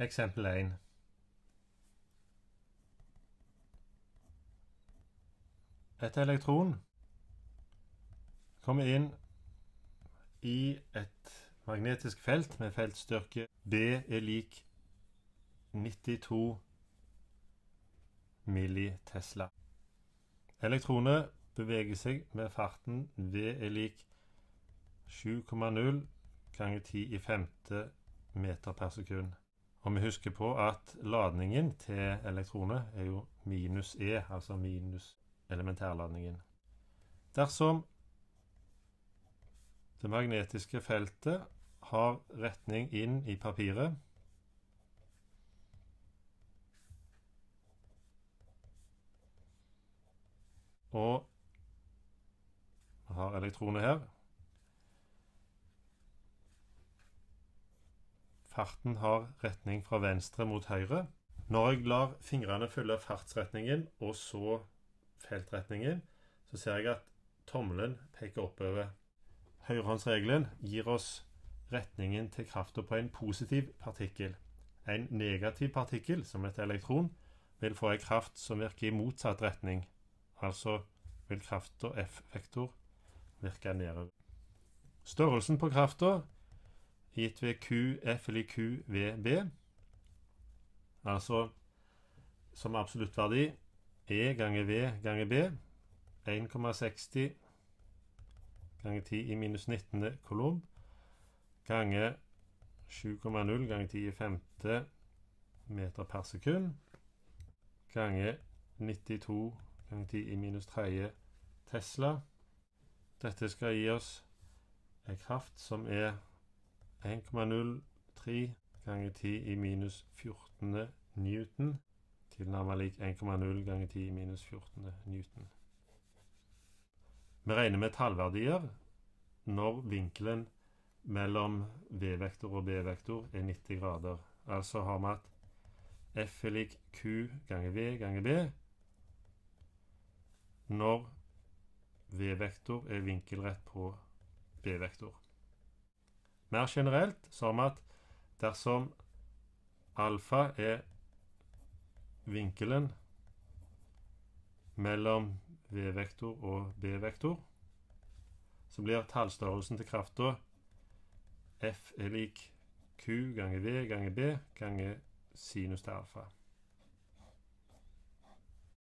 Eksempel 1. Et elektron kommer inn i et magnetisk felt med feltstyrke B er lik 92 millitesla. Elektronet beveger seg med farten V er lik 7,0 ganger 10 i femte meter per sekund. Og vi husker på at ladningen til elektronet er jo minus E, altså minus elementærladningen. Dersom det magnetiske feltet har retning inn i papiret Og vi har elektronet her. Farten har retning fra venstre mot høyre. Når jeg lar fingrene følge fartsretningen og så feltretningen, så ser jeg at tommelen peker oppover. Høyrehåndsregelen gir oss retningen til krafta på en positiv partikkel. En negativ partikkel, som et elektron, vil få en kraft som virker i motsatt retning. Altså vil krafta F-vektor virke nedover. Størrelsen på krafta gitt ved Q, F eller Q, V, B. altså som absoluttverdi E ganger V ganger B, 1,60 ganger 10 i minus 19. kolumn ganger 7,0 ganger 10 i 5. meter per sekund ganger 92 ganger 10 i minus 3. Tesla. Dette skal gi oss en kraft som er 1,03 ganger 10 i minus 14. newton tilnærmet lik 1,0 ganger 10 i minus 14. newton. Vi regner med tallverdier når vinkelen mellom V-vektor og B-vektor er 90 grader. Altså har vi at F er lik Q ganger V ganger B når V-vektor er vinkelrett på B-vektor. Mer generelt som at dersom alfa er vinkelen mellom v-vektor og b-vektor, så blir tallstørrelsen til krafta f er lik q ganger v ganger b ganger sinus til alfa.